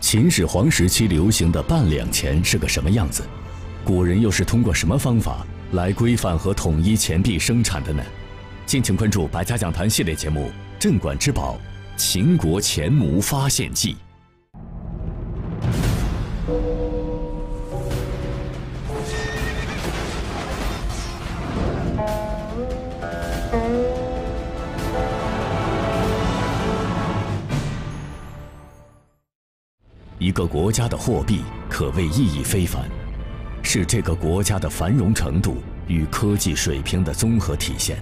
秦始皇时期流行的半两钱是个什么样子？古人又是通过什么方法来规范和统一钱币生产的呢？敬请关注百家讲坛系列节目《镇馆之宝：秦国钱模发现记》。国家的货币可谓意义非凡，是这个国家的繁荣程度与科技水平的综合体现，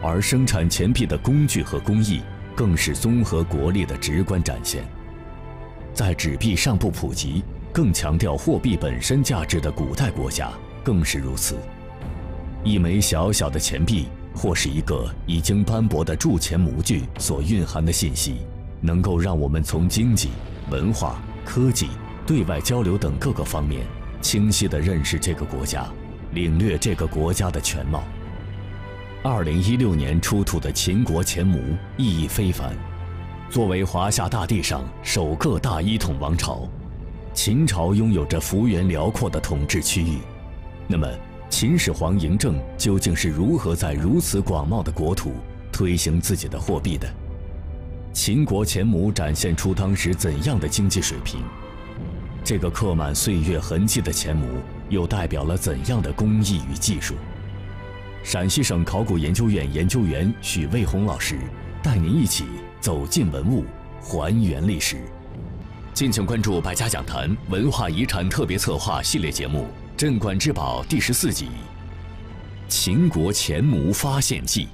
而生产钱币的工具和工艺更是综合国力的直观展现。在纸币尚不普及、更强调货币本身价值的古代国家，更是如此。一枚小小的钱币，或是一个已经斑驳的铸钱模具，所蕴含的信息，能够让我们从经济、文化。科技、对外交流等各个方面，清晰地认识这个国家，领略这个国家的全貌。二零一六年出土的秦国钱模意义非凡。作为华夏大地上首个大一统王朝，秦朝拥有着幅员辽阔的统治区域。那么，秦始皇嬴政究竟是如何在如此广袤的国土推行自己的货币的？秦国钱模展现出当时怎样的经济水平？这个刻满岁月痕迹的钱模又代表了怎样的工艺与技术？陕西省考古研究院研究员许卫红老师带您一起走进文物，还原历史。敬请关注《百家讲坛》文化遗产特别策划系列节目《镇馆之宝》第十四集《秦国钱模发现记》。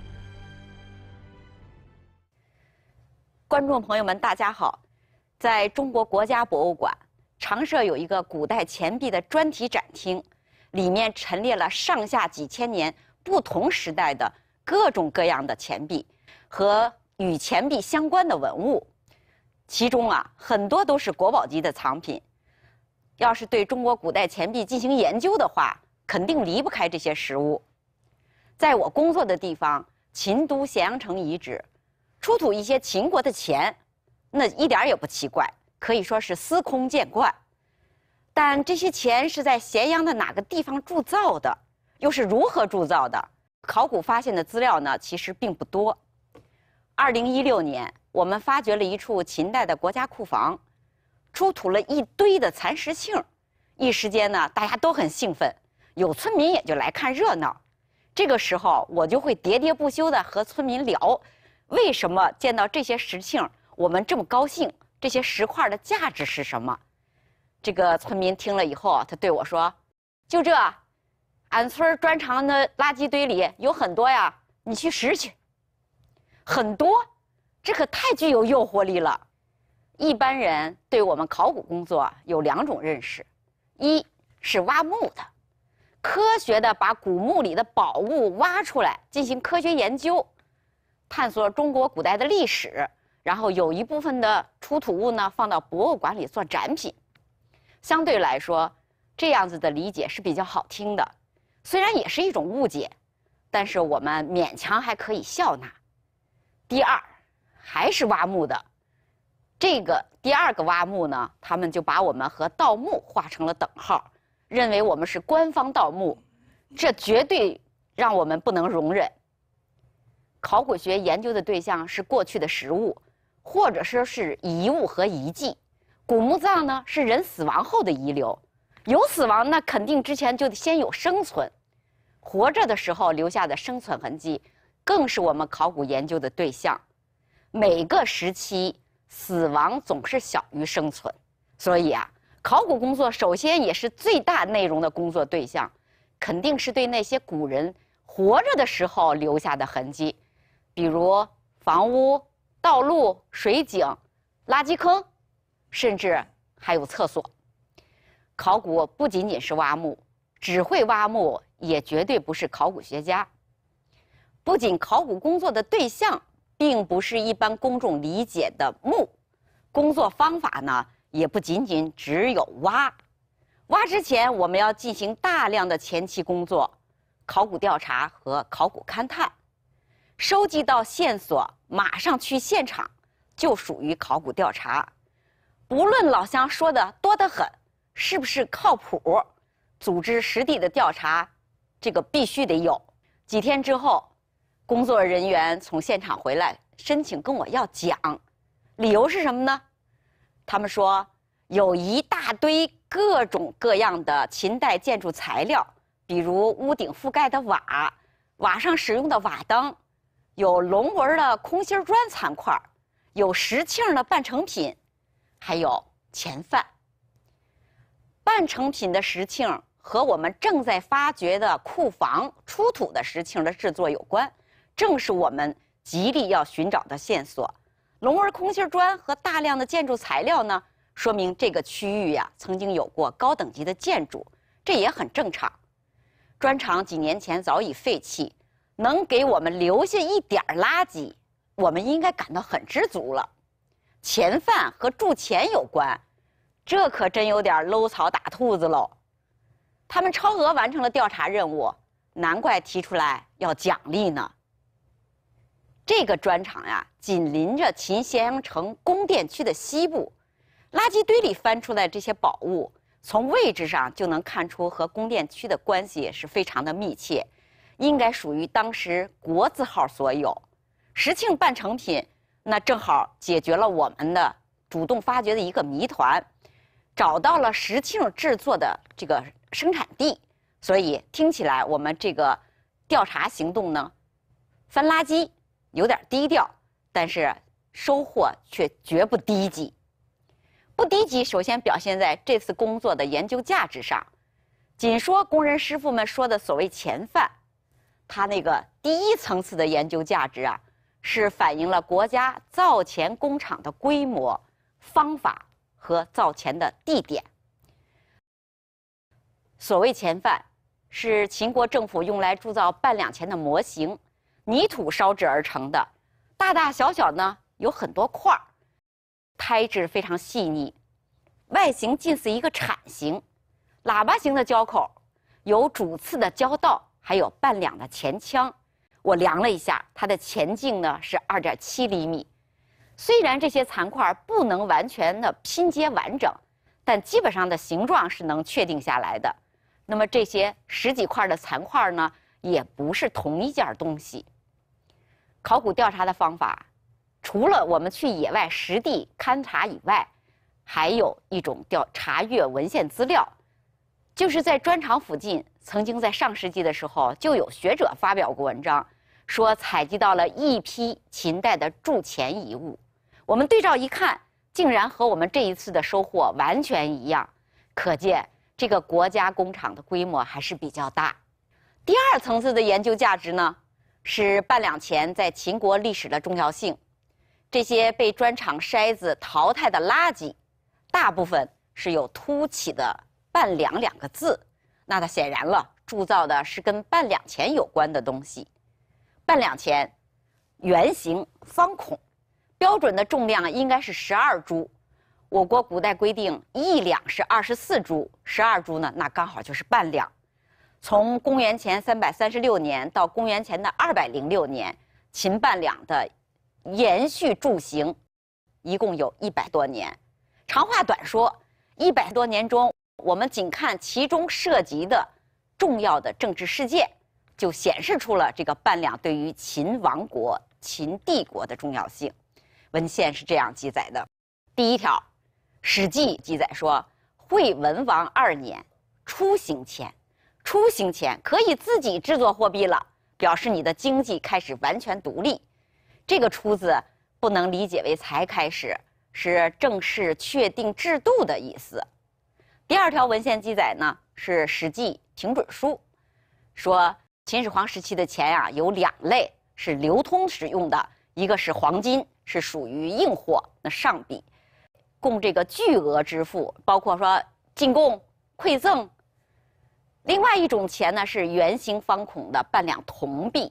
观众朋友们，大家好！在中国国家博物馆，常设有一个古代钱币的专题展厅，里面陈列了上下几千年不同时代的各种各样的钱币和与钱币相关的文物，其中啊，很多都是国宝级的藏品。要是对中国古代钱币进行研究的话，肯定离不开这些实物。在我工作的地方，秦都咸阳城遗址。出土一些秦国的钱，那一点也不奇怪，可以说是司空见惯。但这些钱是在咸阳的哪个地方铸造的，又是如何铸造的？考古发现的资料呢，其实并不多。二零一六年，我们发掘了一处秦代的国家库房，出土了一堆的蚕食器，一时间呢，大家都很兴奋，有村民也就来看热闹。这个时候，我就会喋喋不休地和村民聊。为什么见到这些石磬，我们这么高兴？这些石块的价值是什么？这个村民听了以后啊，他对我说：“就这，俺村砖厂的垃圾堆里有很多呀，你去拾去。很多，这可太具有诱惑力了。一般人对我们考古工作有两种认识：一是挖墓的，科学的把古墓里的宝物挖出来进行科学研究。”探索中国古代的历史，然后有一部分的出土物呢，放到博物馆里做展品。相对来说，这样子的理解是比较好听的，虽然也是一种误解，但是我们勉强还可以笑纳。第二，还是挖墓的，这个第二个挖墓呢，他们就把我们和盗墓画成了等号，认为我们是官方盗墓，这绝对让我们不能容忍。考古学研究的对象是过去的食物，或者说是遗物和遗迹。古墓葬呢，是人死亡后的遗留。有死亡，那肯定之前就得先有生存。活着的时候留下的生存痕迹，更是我们考古研究的对象。每个时期，死亡总是小于生存，所以啊，考古工作首先也是最大内容的工作对象，肯定是对那些古人活着的时候留下的痕迹。比如房屋、道路、水井、垃圾坑，甚至还有厕所。考古不仅仅是挖墓，只会挖墓也绝对不是考古学家。不仅考古工作的对象并不是一般公众理解的墓，工作方法呢也不仅仅只有挖。挖之前，我们要进行大量的前期工作，考古调查和考古勘探。收集到线索，马上去现场，就属于考古调查。不论老乡说的多得很，是不是靠谱？组织实地的调查，这个必须得有。几天之后，工作人员从现场回来，申请跟我要奖，理由是什么呢？他们说有一大堆各种各样的秦代建筑材料，比如屋顶覆盖的瓦，瓦上使用的瓦灯、有龙纹的空心砖残块，有石磬的半成品，还有钱饭。半成品的石磬和我们正在发掘的库房出土的石磬的制作有关，正是我们极力要寻找的线索。龙纹空心砖和大量的建筑材料呢，说明这个区域呀曾经有过高等级的建筑，这也很正常。砖厂几年前早已废弃。能给我们留下一点垃圾，我们应该感到很知足了。钱范和铸钱有关，这可真有点搂草打兔子喽。他们超额完成了调查任务，难怪提出来要奖励呢。这个砖厂呀，紧邻着秦咸阳城宫殿区的西部，垃圾堆里翻出来这些宝物，从位置上就能看出和宫殿区的关系是非常的密切。应该属于当时国字号所有，石庆半成品，那正好解决了我们的主动发掘的一个谜团，找到了石庆制作的这个生产地，所以听起来我们这个调查行动呢，翻垃圾有点低调，但是收获却绝不低级，不低级。首先表现在这次工作的研究价值上，仅说工人师傅们说的所谓“钱饭”。它那个第一层次的研究价值啊，是反映了国家造钱工厂的规模、方法和造钱的地点。所谓钱范，是秦国政府用来铸造半两钱的模型，泥土烧制而成的，大大小小呢有很多块儿，胎质非常细腻，外形近似一个铲形，喇叭形的胶口，有主次的胶道。还有半两的前枪，我量了一下，它的前径呢是二点七厘米。虽然这些残块不能完全的拼接完整，但基本上的形状是能确定下来的。那么这些十几块的残块呢，也不是同一件东西。考古调查的方法，除了我们去野外实地勘察以外，还有一种调查阅文献资料，就是在砖厂附近。曾经在上世纪的时候，就有学者发表过文章，说采集到了一批秦代的铸钱遗物。我们对照一看，竟然和我们这一次的收获完全一样。可见这个国家工厂的规模还是比较大。第二层次的研究价值呢，是半两钱在秦国历史的重要性。这些被砖厂筛子淘汰的垃圾，大部分是有凸起的“半两”两个字。那它显然了，铸造的是跟半两钱有关的东西。半两钱，圆形方孔，标准的重量应该是十二铢。我国古代规定一两是二十四铢，十二铢呢，那刚好就是半两。从公元前三百三十六年到公元前的二百零六年，秦半两的延续铸行，一共有一百多年。长话短说，一百多年中。我们仅看其中涉及的重要的政治事件，就显示出了这个半两对于秦王国、秦帝国的重要性。文献是这样记载的：第一条，《史记》记载说，惠文王二年，出行钱，出行钱可以自己制作货币了，表示你的经济开始完全独立。这个“出”字不能理解为才开始，是正式确定制度的意思。第二条文献记载呢，是《史记平准书》，说秦始皇时期的钱啊，有两类是流通使用的，一个是黄金，是属于硬货，那上币，供这个巨额支付，包括说进贡、馈赠。另外一种钱呢，是圆形方孔的半两铜币，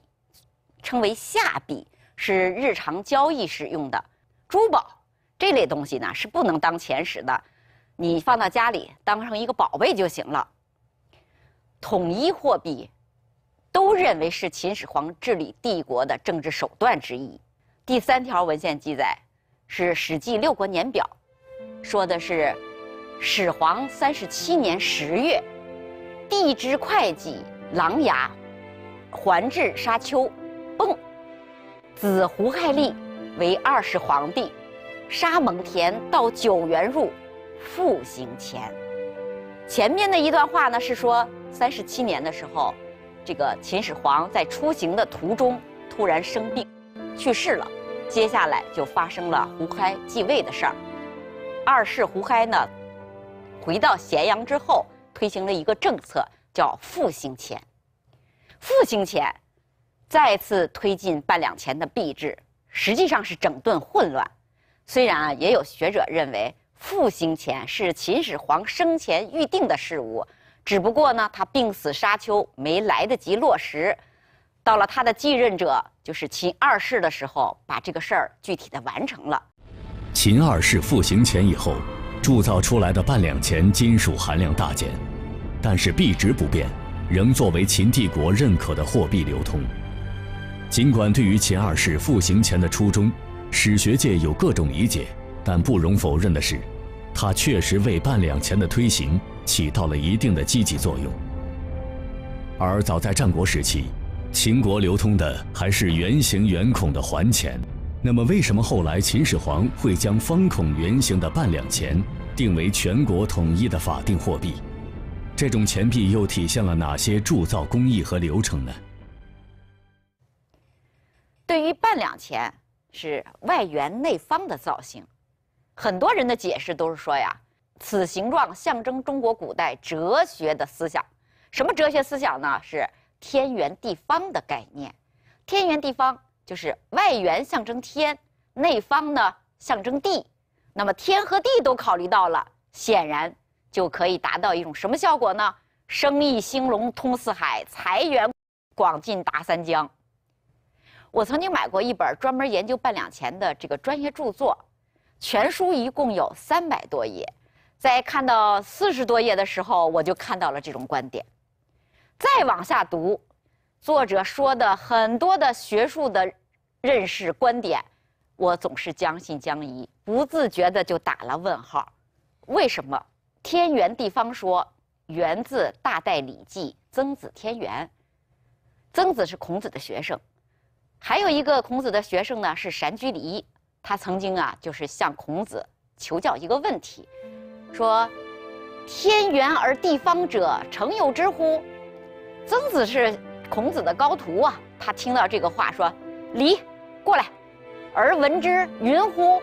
称为下币，是日常交易使用的。珠宝这类东西呢，是不能当钱使的。你放到家里当成一个宝贝就行了。统一货币，都认为是秦始皇治理帝国的政治手段之一。第三条文献记载，是《史记·六国年表》，说的是，始皇三十七年十月，地之会稽、琅琊，还至沙丘，崩。子胡亥立，为二世皇帝。沙蒙恬，到九原入。复行钱，前面的一段话呢是说，三十七年的时候，这个秦始皇在出行的途中突然生病，去世了。接下来就发生了胡亥继位的事儿。二世胡亥呢，回到咸阳之后，推行了一个政策叫复行钱。复行钱，再次推进半两钱的币制，实际上是整顿混乱。虽然啊，也有学者认为。复兴钱是秦始皇生前预定的事物，只不过呢，他病死沙丘没来得及落实，到了他的继任者就是秦二世的时候，把这个事儿具体的完成了。秦二世复行钱以后，铸造出来的半两钱金属含量大减，但是币值不变，仍作为秦帝国认可的货币流通。尽管对于秦二世复行钱的初衷，史学界有各种理解。但不容否认的是，它确实为半两钱的推行起到了一定的积极作用。而早在战国时期，秦国流通的还是圆形圆孔的环钱。那么，为什么后来秦始皇会将方孔圆形的半两钱定为全国统一的法定货币？这种钱币又体现了哪些铸造工艺和流程呢？对于半两钱，是外圆内方的造型。很多人的解释都是说呀，此形状象征中国古代哲学的思想。什么哲学思想呢？是天圆地方的概念。天圆地方就是外圆象征天，内方呢象征地。那么天和地都考虑到了，显然就可以达到一种什么效果呢？生意兴隆通四海，财源广进达三江。我曾经买过一本专门研究半两钱的这个专业著作。全书一共有三百多页，在看到四十多页的时候，我就看到了这种观点。再往下读，作者说的很多的学术的认识观点，我总是将信将疑，不自觉的就打了问号。为什么“天圆地方”说源自大代《礼记》《曾子天圆》？曾子是孔子的学生，还有一个孔子的学生呢是单居离。他曾经啊，就是向孔子求教一个问题，说：“天圆而地方者，诚有之乎？”曾子是孔子的高徒啊，他听到这个话，说：“离，过来，而闻之云乎？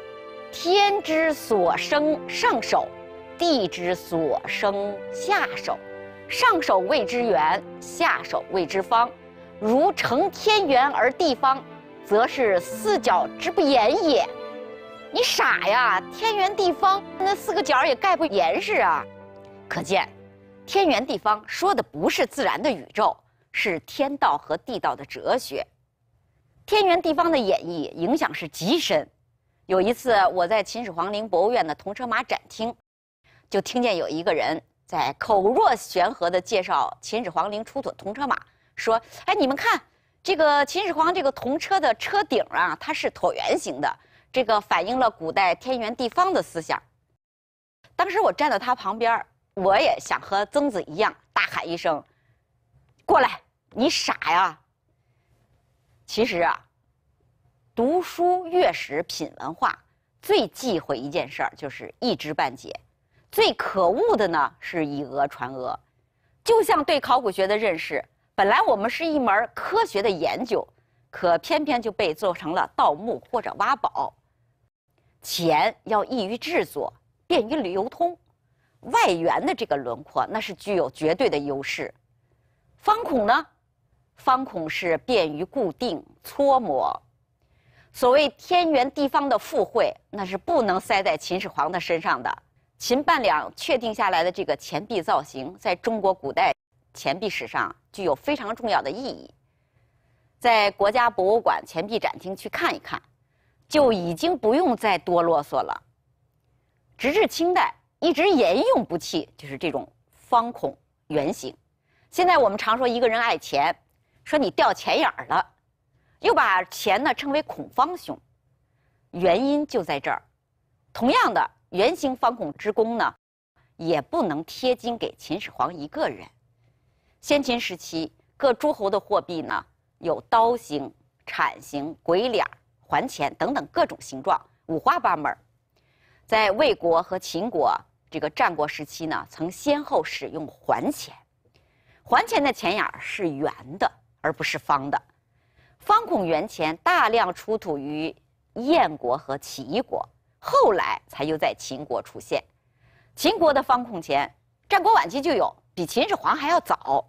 天之所生，上首；地之所生，下首。上首谓之圆，下首谓之方。如成天圆而地方。”则是四角之不严也，你傻呀！天圆地方，那四个角也盖不严实啊。可见，天圆地方说的不是自然的宇宙，是天道和地道的哲学。天圆地方的演绎影响是极深。有一次，我在秦始皇陵博物院的铜车马展厅，就听见有一个人在口若悬河的介绍秦始皇陵出土铜车马，说：“哎，你们看。”这个秦始皇这个铜车的车顶啊，它是椭圆形的，这个反映了古代天圆地方的思想。当时我站在他旁边，我也想和曾子一样大喊一声：“过来，你傻呀！”其实啊，读书阅史品文化，最忌讳一件事儿就是一知半解，最可恶的呢是以讹传讹，就像对考古学的认识。本来我们是一门科学的研究，可偏偏就被做成了盗墓或者挖宝。钱要易于制作，便于流通，外圆的这个轮廓那是具有绝对的优势。方孔呢，方孔是便于固定、搓磨。所谓天圆地方的附会，那是不能塞在秦始皇的身上的。秦半两确定下来的这个钱币造型，在中国古代。钱币史上具有非常重要的意义，在国家博物馆钱币展厅去看一看，就已经不用再多啰嗦了。直至清代，一直沿用不弃，就是这种方孔圆形。现在我们常说一个人爱钱，说你掉钱眼儿了，又把钱呢称为孔方兄，原因就在这儿。同样的，圆形方孔之功呢，也不能贴金给秦始皇一个人。先秦时期，各诸侯的货币呢，有刀形、铲形、鬼脸环钱等等各种形状，五花八门在魏国和秦国这个战国时期呢，曾先后使用环钱。环钱的钱眼儿是圆的，而不是方的。方孔圆钱大量出土于燕国和齐国，后来才又在秦国出现。秦国的方孔钱，战国晚期就有，比秦始皇还要早。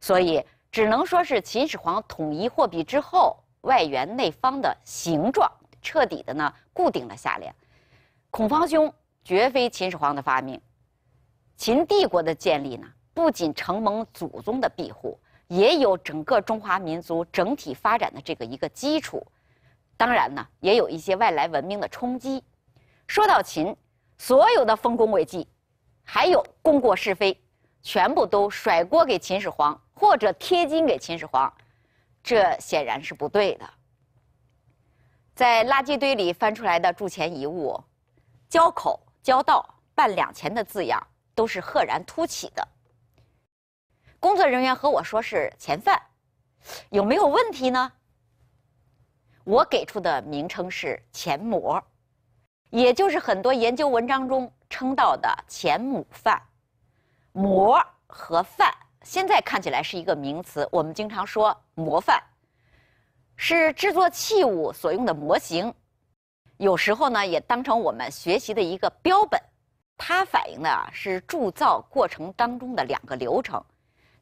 所以只能说是秦始皇统一货币之后，外圆内方的形状彻底的呢固定了下来。孔方兄绝非秦始皇的发明，秦帝国的建立呢，不仅承蒙祖宗的庇护，也有整个中华民族整体发展的这个一个基础。当然呢，也有一些外来文明的冲击。说到秦，所有的丰功伟绩，还有功过是非，全部都甩锅给秦始皇。或者贴金给秦始皇，这显然是不对的。在垃圾堆里翻出来的铸钱遗物，交口交道半两钱的字样都是赫然凸起的。工作人员和我说是钱贩，有没有问题呢？我给出的名称是钱模，也就是很多研究文章中称到的钱母范、模和范。现在看起来是一个名词，我们经常说“模范”，是制作器物所用的模型。有时候呢，也当成我们学习的一个标本。它反映的是铸造过程当中的两个流程：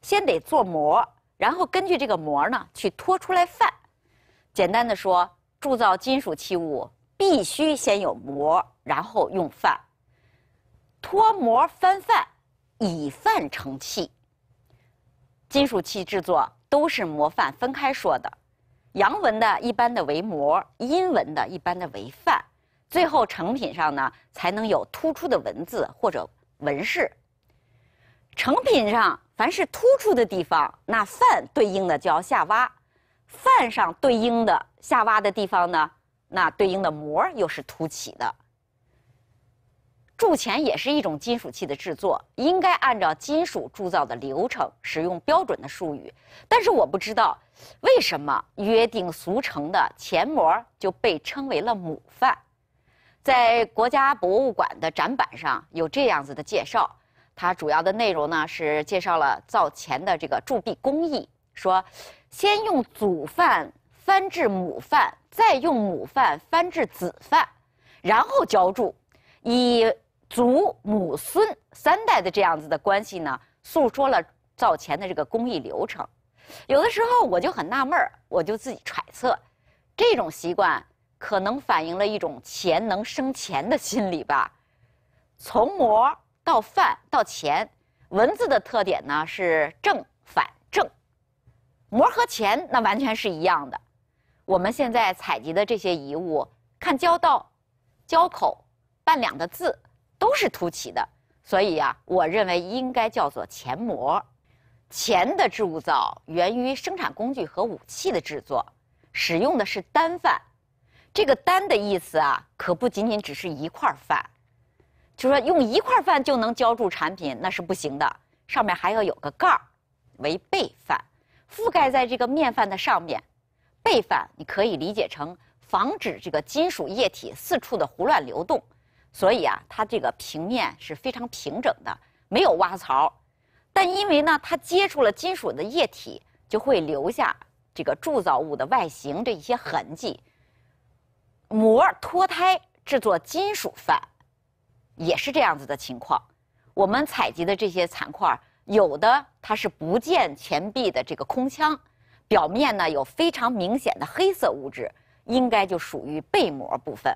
先得做模，然后根据这个模呢去脱出来范。简单的说，铸造金属器物必须先有模，然后用范脱模翻范，以范成器。金属器制作都是模范分开说的，阳文的一般的为模，阴文的一般的为范，最后成品上呢才能有突出的文字或者纹饰。成品上凡是突出的地方，那范对应的就要下挖，范上对应的下挖的地方呢，那对应的模又是凸起的。铸钱也是一种金属器的制作，应该按照金属铸造的流程使用标准的术语。但是我不知道，为什么约定俗成的钱模就被称为了母范？在国家博物馆的展板上有这样子的介绍，它主要的内容呢是介绍了造钱的这个铸币工艺，说先用祖饭翻制母饭，再用母饭翻制子饭，然后浇铸，以。祖母孙三代的这样子的关系呢，诉说了造钱的这个工艺流程。有的时候我就很纳闷儿，我就自己揣测，这种习惯可能反映了一种钱能生钱的心理吧。从模到范到钱，文字的特点呢是正反正，模和钱那完全是一样的。我们现在采集的这些遗物，看交道、交口、半两的字。都是凸起的，所以呀，我认为应该叫做前模。前的铸造源于生产工具和武器的制作，使用的是单饭。这个单的意思啊，可不仅仅只是一块饭，就说用一块饭就能浇铸产品，那是不行的。上面还要有个盖儿，为备饭，覆盖在这个面饭的上面。备饭你可以理解成防止这个金属液体四处的胡乱流动。所以啊，它这个平面是非常平整的，没有挖槽。但因为呢，它接触了金属的液体，就会留下这个铸造物的外形这一些痕迹。膜脱胎制作金属范，也是这样子的情况。我们采集的这些残块，有的它是不见前币的这个空腔，表面呢有非常明显的黑色物质，应该就属于背膜部分。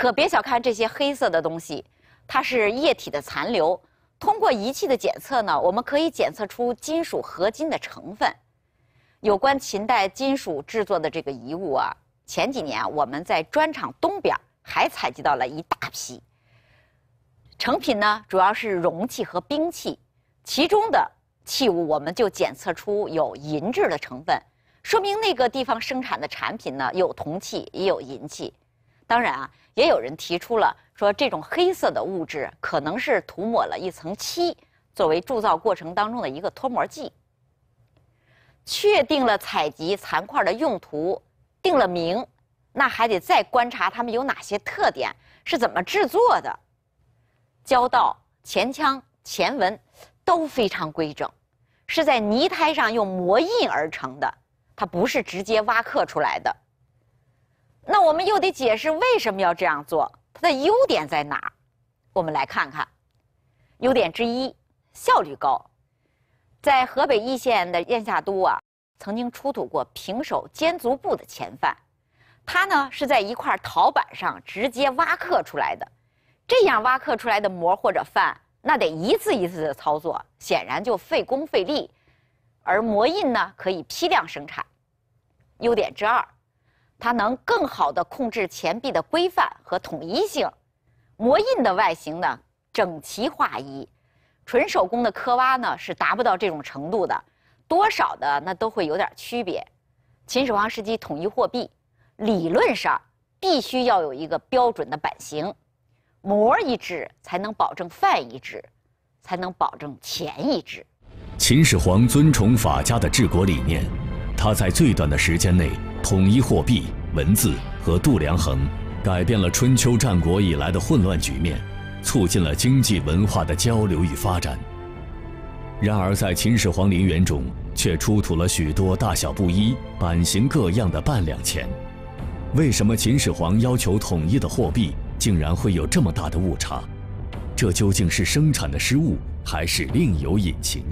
可别小看这些黑色的东西，它是液体的残留。通过仪器的检测呢，我们可以检测出金属合金的成分。有关秦代金属制作的这个遗物啊，前几年我们在砖厂东边还采集到了一大批成品呢，主要是容器和兵器。其中的器物，我们就检测出有银质的成分，说明那个地方生产的产品呢，有铜器也有银器。当然啊。也有人提出了说，这种黑色的物质可能是涂抹了一层漆，作为铸造过程当中的一个脱模剂。确定了采集残块的用途，定了名，那还得再观察它们有哪些特点，是怎么制作的。胶道、前腔、前纹都非常规整，是在泥胎上用模印而成的，它不是直接挖刻出来的。那我们又得解释为什么要这样做，它的优点在哪儿？我们来看看，优点之一，效率高。在河北易县的燕下都啊，曾经出土过平手尖足布的钱饭。它呢是在一块陶板上直接挖刻出来的。这样挖刻出来的模或者饭，那得一次一次的操作，显然就费工费力。而模印呢，可以批量生产。优点之二。它能更好地控制钱币的规范和统一性，模印的外形呢整齐划一，纯手工的刻挖呢是达不到这种程度的，多少的那都会有点区别。秦始皇时期统一货币，理论上必须要有一个标准的版型，模一致才能保证范一致，才能保证钱一致。秦始皇尊崇法家的治国理念。他在最短的时间内统一货币、文字和度量衡，改变了春秋战国以来的混乱局面，促进了经济文化的交流与发展。然而，在秦始皇陵园中却出土了许多大小不一、版型各样的半两钱。为什么秦始皇要求统一的货币竟然会有这么大的误差？这究竟是生产的失误，还是另有隐情？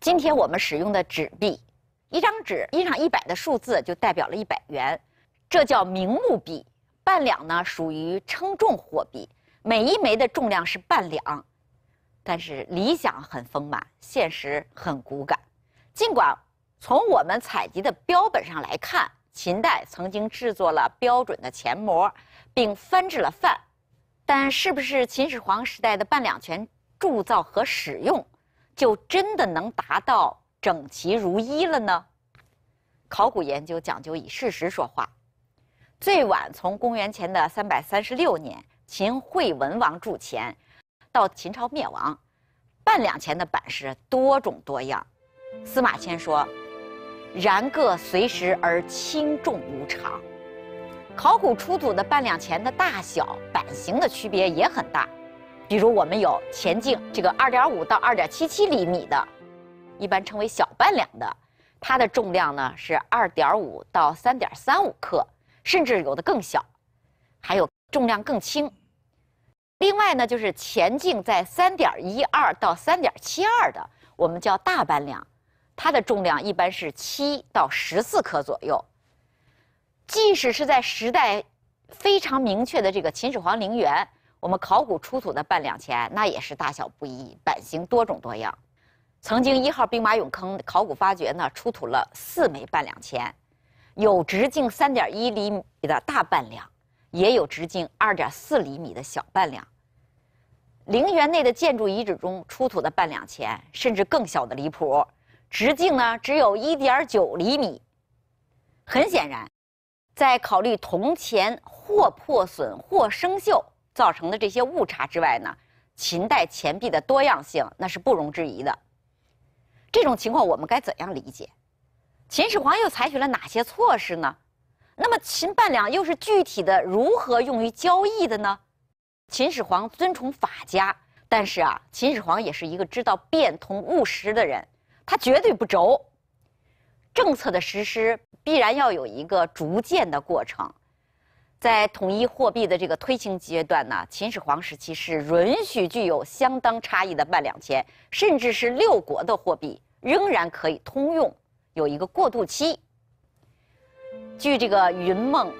今天我们使用的纸币，一张纸印上一百的数字就代表了一百元，这叫明目币。半两呢，属于称重货币，每一枚的重量是半两。但是理想很丰满，现实很骨感。尽管从我们采集的标本上来看，秦代曾经制作了标准的钱模，并翻制了范，但是不是秦始皇时代的半两钱铸造和使用？就真的能达到整齐如一了呢？考古研究讲究以事实说话。最晚从公元前的三百三十六年，秦惠文王铸钱，到秦朝灭亡，半两钱的版式多种多样。司马迁说：“然各随时而轻重无常。”考古出土的半两钱，的大小、版型的区别也很大。比如我们有前径这个二点五到二点七七厘米的，一般称为小半两的，它的重量呢是二点五到三点三五克，甚至有的更小，还有重量更轻。另外呢就是前径在三点一二到三点七二的，我们叫大半两，它的重量一般是七到十四克左右。即使是在时代非常明确的这个秦始皇陵园。我们考古出土的半两钱，那也是大小不一，版型多种多样。曾经一号兵马俑坑考古发掘呢，出土了四枚半两钱，有直径三点一厘米的大半两，也有直径二点四厘米的小半两。陵园内的建筑遗址中出土的半两钱，甚至更小的离谱，直径呢只有一点九厘米。很显然，在考虑铜钱或破损或生锈。造成的这些误差之外呢，秦代钱币的多样性那是不容置疑的。这种情况我们该怎样理解？秦始皇又采取了哪些措施呢？那么秦半两又是具体的如何用于交易的呢？秦始皇尊崇法家，但是啊，秦始皇也是一个知道变通务实的人，他绝对不轴。政策的实施必然要有一个逐渐的过程。在统一货币的这个推行阶段呢，秦始皇时期是允许具有相当差异的万两钱，甚至是六国的货币仍然可以通用，有一个过渡期。据这个云梦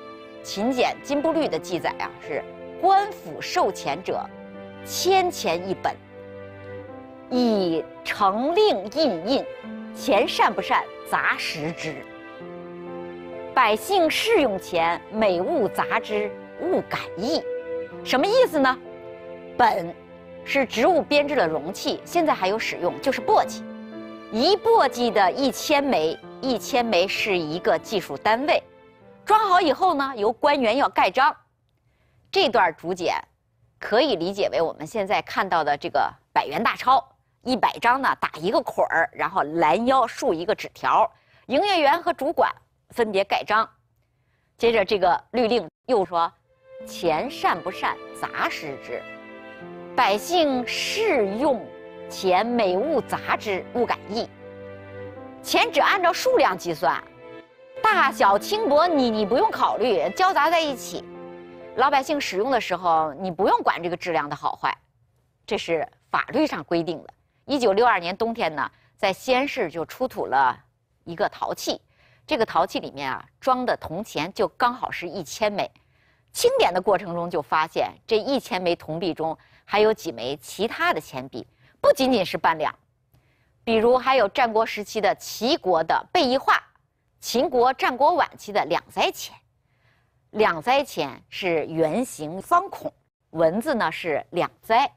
秦简《金不律》的记载啊，是官府授钱者，千钱一本，以成令印印，钱善不善杂食之。百姓试用前，每物杂之，勿感易。什么意思呢？本是植物编制的容器，现在还有使用，就是簸箕。一簸箕的一千枚，一千枚是一个技术单位。装好以后呢，由官员要盖章。这段竹简可以理解为我们现在看到的这个百元大钞，一百张呢打一个捆儿，然后拦腰竖一个纸条，营业员和主管。分别盖章，接着这个律令又说：“钱善不善杂食之，百姓适用钱，美物杂之，勿改易。钱只按照数量计算，大小轻薄，你你不用考虑，交杂在一起。老百姓使用的时候，你不用管这个质量的好坏，这是法律上规定的。一九六二年冬天呢，在西安市就出土了一个陶器。”这个陶器里面啊，装的铜钱就刚好是一千枚。清点的过程中就发现，这一千枚铜币中还有几枚其他的钱币，不仅仅是半两，比如还有战国时期的齐国的贝币画，秦国战国晚期的两灾钱。两灾钱是圆形方孔，文字呢是“两灾，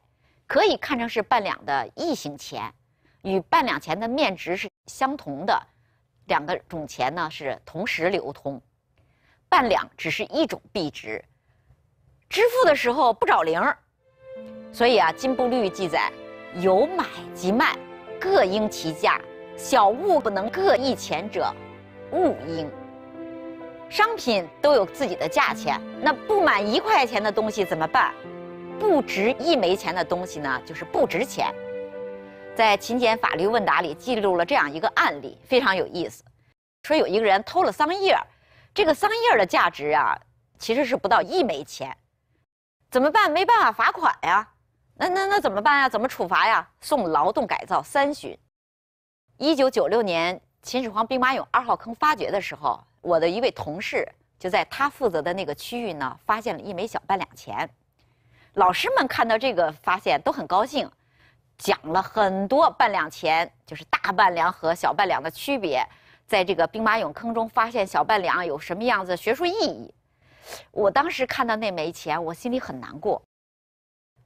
可以看成是半两的异形钱，与半两钱的面值是相同的。两个种钱呢是同时流通，半两只是一种币值，支付的时候不找零儿，所以啊《金布律》记载：“有买即卖，各应其价。小物不能各一钱者，勿应。”商品都有自己的价钱，那不满一块钱的东西怎么办？不值一枚钱的东西呢，就是不值钱。在《勤俭法律问答》里记录了这样一个案例，非常有意思。说有一个人偷了桑叶，这个桑叶的价值啊，其实是不到一枚钱。怎么办？没办法罚款呀。那那那怎么办呀？怎么处罚呀？送劳动改造三旬。一九九六年，秦始皇兵马俑二号坑发掘的时候，我的一位同事就在他负责的那个区域呢，发现了一枚小半两钱。老师们看到这个发现都很高兴。讲了很多半两钱，就是大半两和小半两的区别，在这个兵马俑坑中发现小半两有什么样子学术意义？我当时看到那枚钱，我心里很难过。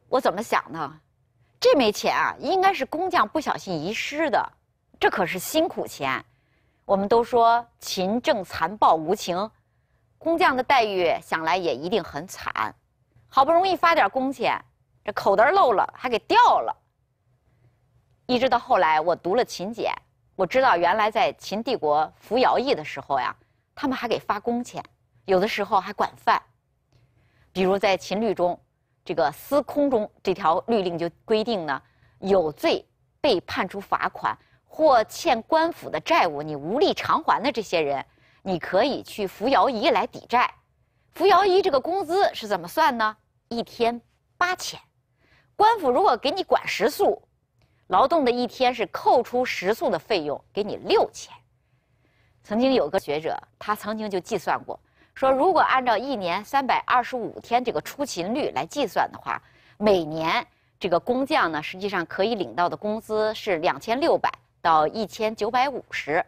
我怎么想呢？这枚钱啊，应该是工匠不小心遗失的，这可是辛苦钱。我们都说勤政残暴无情，工匠的待遇想来也一定很惨。好不容易发点工钱，这口袋漏了还给掉了。一直到后来，我读了《秦简》，我知道原来在秦帝国服徭役的时候呀，他们还给发工钱，有的时候还管饭。比如在《秦律》中，这个“司空”中这条律令就规定呢，有罪被判处罚款或欠官府的债务，你无力偿还的这些人，你可以去服徭役来抵债。扶徭役这个工资是怎么算呢？一天八千，官府如果给你管食宿。劳动的一天是扣除食宿的费用，给你六千。曾经有个学者，他曾经就计算过，说如果按照一年三百二十五天这个出勤率来计算的话，每年这个工匠呢，实际上可以领到的工资是两千六百到一千九百五十。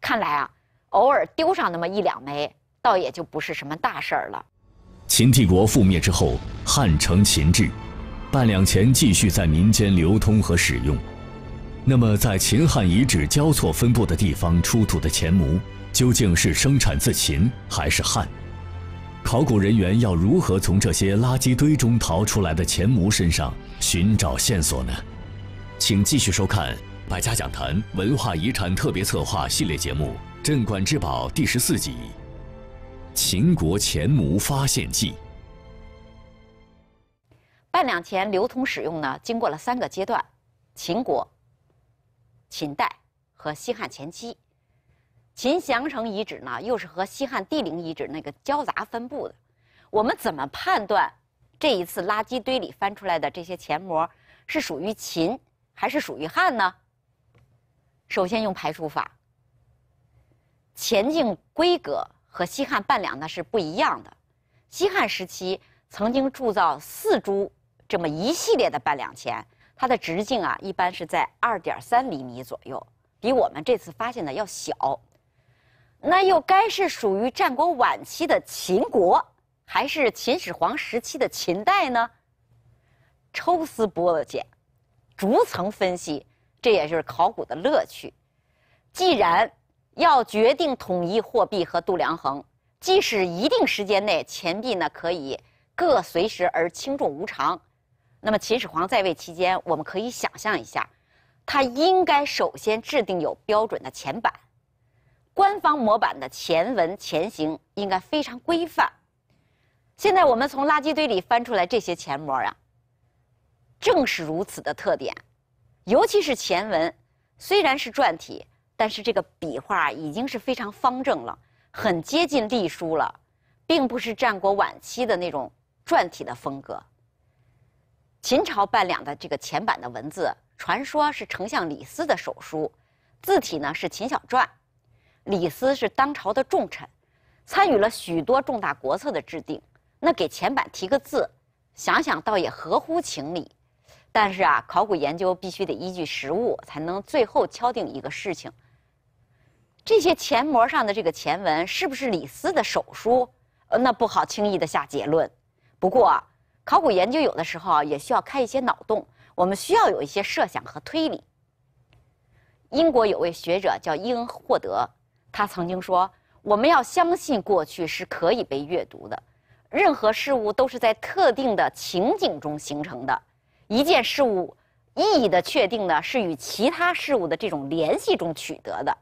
看来啊，偶尔丢上那么一两枚，倒也就不是什么大事儿了。秦帝国覆灭之后，汉承秦制。半两钱继续在民间流通和使用，那么在秦汉遗址交错分布的地方出土的钱模，究竟是生产自秦还是汉？考古人员要如何从这些垃圾堆中逃出来的钱模身上寻找线索呢？请继续收看《百家讲坛·文化遗产特别策划》系列节目《镇馆之宝》第十四集《秦国钱模发现记》。半两钱流通使用呢，经过了三个阶段：秦国、秦代和西汉前期。秦咸城遗址呢，又是和西汉帝陵遗址那个交杂分布的。我们怎么判断这一次垃圾堆里翻出来的这些钱模是属于秦还是属于汉呢？首先用排除法，前进规格和西汉半两呢是不一样的。西汉时期曾经铸造四铢。这么一系列的半两钱，它的直径啊，一般是在二点三厘米左右，比我们这次发现的要小。那又该是属于战国晚期的秦国，还是秦始皇时期的秦代呢？抽丝剥茧，逐层分析，这也就是考古的乐趣。既然要决定统一货币和度量衡，即使一定时间内钱币呢可以各随时而轻重无常。那么秦始皇在位期间，我们可以想象一下，他应该首先制定有标准的前版，官方模板的前文前行应该非常规范。现在我们从垃圾堆里翻出来这些前模呀，正是如此的特点。尤其是前文，虽然是篆体，但是这个笔画已经是非常方正了，很接近隶书了，并不是战国晚期的那种篆体的风格。秦朝半两的这个钱版的文字，传说是丞相李斯的手书，字体呢是秦小篆。李斯是当朝的重臣，参与了许多重大国策的制定，那给钱版提个字，想想倒也合乎情理。但是啊，考古研究必须得依据实物，才能最后敲定一个事情。这些钱模上的这个钱文是不是李斯的手书，呃，那不好轻易的下结论。不过，考古研究有的时候啊，也需要开一些脑洞。我们需要有一些设想和推理。英国有位学者叫伊恩·霍德，他曾经说：“我们要相信过去是可以被阅读的，任何事物都是在特定的情景中形成的，一件事物意义的确定呢，是与其他事物的这种联系中取得的。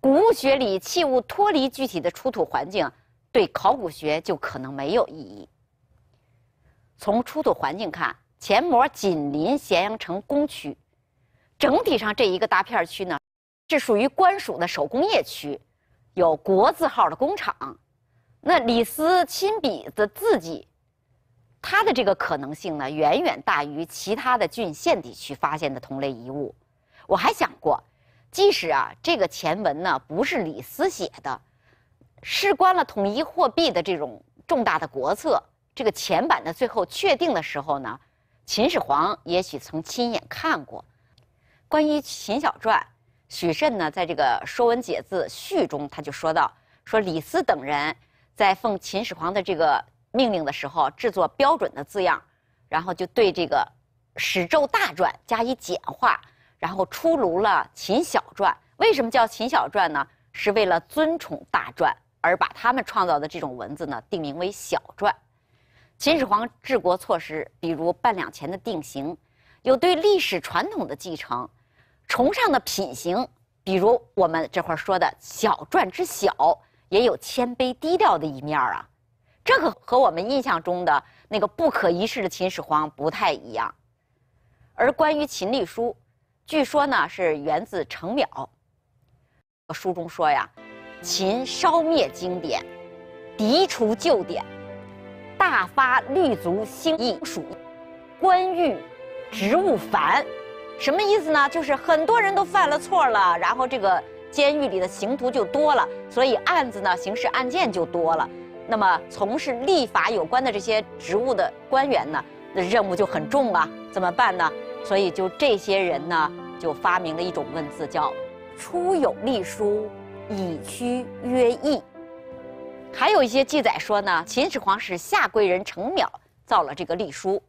古物学里器物脱离具体的出土环境，对考古学就可能没有意义。”从出土环境看，前模紧邻咸阳城工区，整体上这一个大片区呢，是属于官署的手工业区，有国字号的工厂。那李斯亲笔的字迹，他的这个可能性呢，远远大于其他的郡县地区发现的同类遗物。我还想过，即使啊这个前文呢不是李斯写的，事关了统一货币的这种重大的国策。这个前版的最后确定的时候呢，秦始皇也许曾亲眼看过。关于《秦小篆》，许慎呢在这个《说文解字序》中他就说到：说李斯等人在奉秦始皇的这个命令的时候，制作标准的字样，然后就对这个《史籀大篆》加以简化，然后出炉了《秦小篆》。为什么叫《秦小篆》呢？是为了尊崇大篆，而把他们创造的这种文字呢定名为小篆。秦始皇治国措施，比如半两钱的定型，有对历史传统的继承，崇尚的品行，比如我们这会儿说的小篆之小，也有谦卑低调的一面啊。这个和我们印象中的那个不可一世的秦始皇不太一样。而关于秦律书，据说呢是源自程邈。书中说呀，秦烧灭经典，涤除旧典。大发律足兴，狱属官狱，职务繁，什么意思呢？就是很多人都犯了错儿了，然后这个监狱里的刑徒就多了，所以案子呢，刑事案件就多了。那么从事立法有关的这些职务的官员呢，任务就很重啊，怎么办呢？所以就这些人呢，就发明了一种文字，叫出有隶书，以区约易。还有一些记载说呢，秦始皇是夏贵人程邈造了这个隶书。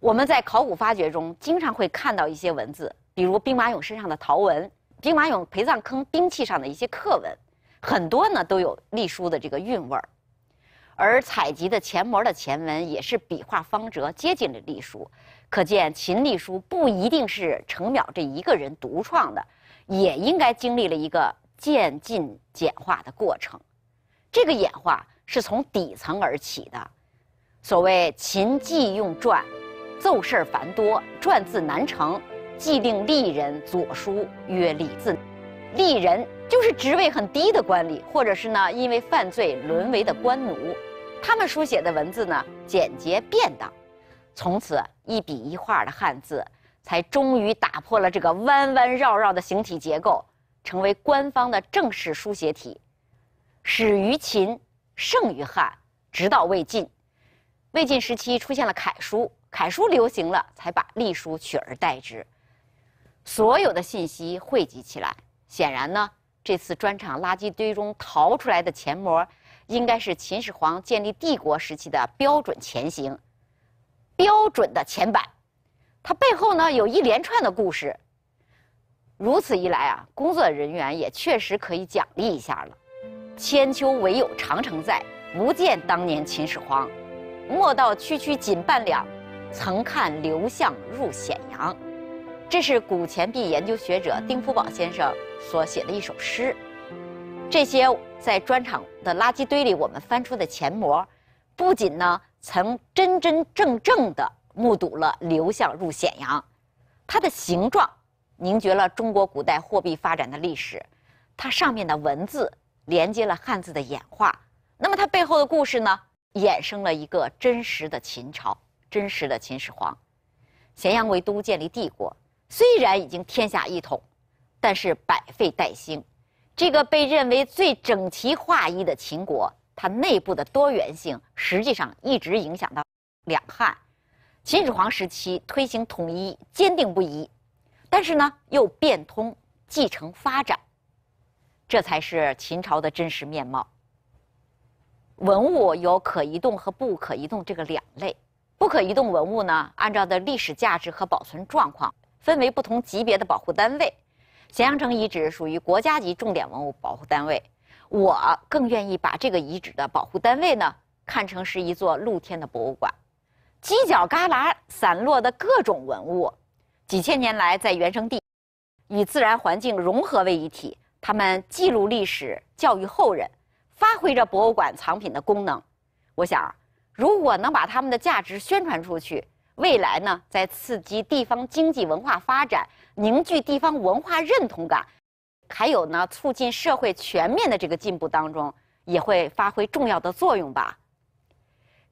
我们在考古发掘中经常会看到一些文字，比如兵马俑身上的陶文、兵马俑陪葬坑兵器上的一些刻文，很多呢都有隶书的这个韵味儿。而采集的前模的前文也是笔画方折，接近了隶书。可见秦隶书不一定是程邈这一个人独创的，也应该经历了一个渐进简化的过程。这个演化是从底层而起的。所谓“秦记用篆，奏事繁多，篆字难成，既令隶人左书，曰礼字。隶人就是职位很低的官吏，或者是呢因为犯罪沦为的官奴。他们书写的文字呢简洁便当，从此一笔一画的汉字才终于打破了这个弯弯绕绕的形体结构，成为官方的正式书写体。”始于秦，盛于汉，直到魏晋。魏晋时期出现了楷书，楷书流行了，才把隶书取而代之。所有的信息汇集起来，显然呢，这次砖厂垃圾堆中逃出来的钱模，应该是秦始皇建立帝国时期的标准钱形，标准的钱板。它背后呢，有一连串的故事。如此一来啊，工作人员也确实可以奖励一下了。千秋唯有长城在，不见当年秦始皇。莫道区区仅半两，曾看刘向入咸阳。这是古钱币研究学者丁福宝先生所写的一首诗。这些在砖厂的垃圾堆里，我们翻出的钱模，不仅呢，曾真真正正地目睹了刘向入咸阳，它的形状凝结了中国古代货币发展的历史，它上面的文字。连接了汉字的演化，那么它背后的故事呢？衍生了一个真实的秦朝，真实的秦始皇，咸阳为都，建立帝国。虽然已经天下一统，但是百废待兴。这个被认为最整齐划一的秦国，它内部的多元性实际上一直影响到两汉。秦始皇时期推行统一，坚定不移，但是呢，又变通继承发展。这才是秦朝的真实面貌。文物有可移动和不可移动这个两类，不可移动文物呢，按照的历史价值和保存状况，分为不同级别的保护单位。咸阳城遗址属于国家级重点文物保护单位。我更愿意把这个遗址的保护单位呢，看成是一座露天的博物馆，犄角旮旯散落的各种文物，几千年来在原生地与自然环境融合为一体。他们记录历史、教育后人，发挥着博物馆藏品的功能。我想，如果能把他们的价值宣传出去，未来呢，在刺激地方经济文化发展、凝聚地方文化认同感，还有呢，促进社会全面的这个进步当中，也会发挥重要的作用吧。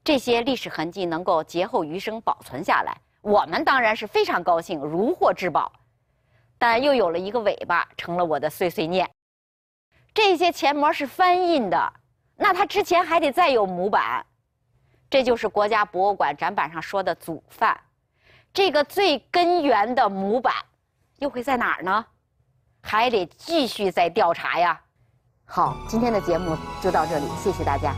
这些历史痕迹能够劫后余生保存下来，我们当然是非常高兴，如获至宝。但又有了一个尾巴，成了我的碎碎念。这些钱模是翻印的，那它之前还得再有模板，这就是国家博物馆展板上说的祖范。这个最根源的模板又会在哪儿呢？还得继续再调查呀。好，今天的节目就到这里，谢谢大家。